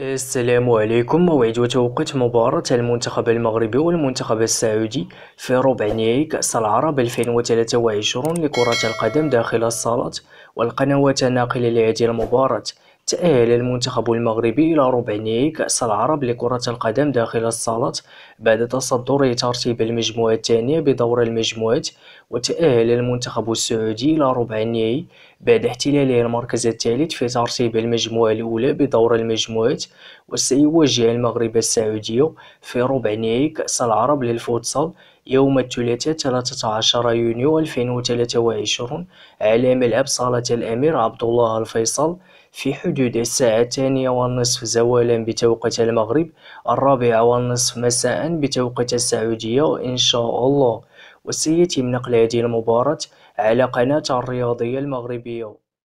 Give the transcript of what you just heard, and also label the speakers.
Speaker 1: السلام عليكم موعد وتوقيت مباراة المنتخب المغربي والمنتخب السعودي في ربع نهائي كأس العرب 2023 لكرة القدم داخل الصالات والقنوات الناقلة لهذه المباراة تأهل المنتخب المغربي إلى ربع نهائي كأس العرب لكرة القدم داخل الصالة بعد تصدر ترتيب المجموعة الثانية بدور المجموعات وتأهل المنتخب السعودي إلى ربع نهائي بعد احتلاله المركز الثالث في ترتيب المجموعة الأولى بدور المجموعات وسيواجه المغرب السعودية في ربع نهائي كأس العرب للفوتسال يوم الثلاثاء 13 يونيو 2023 على ملعب صالة الأمير عبد الله الفيصل في حدود الساعة الثانية والنصف زوالا بتوقيت المغرب الرابعة والنصف مساء بتوقيت السعودية إن شاء الله وسيتم نقل هذه المباراة على قناة الرياضية المغربية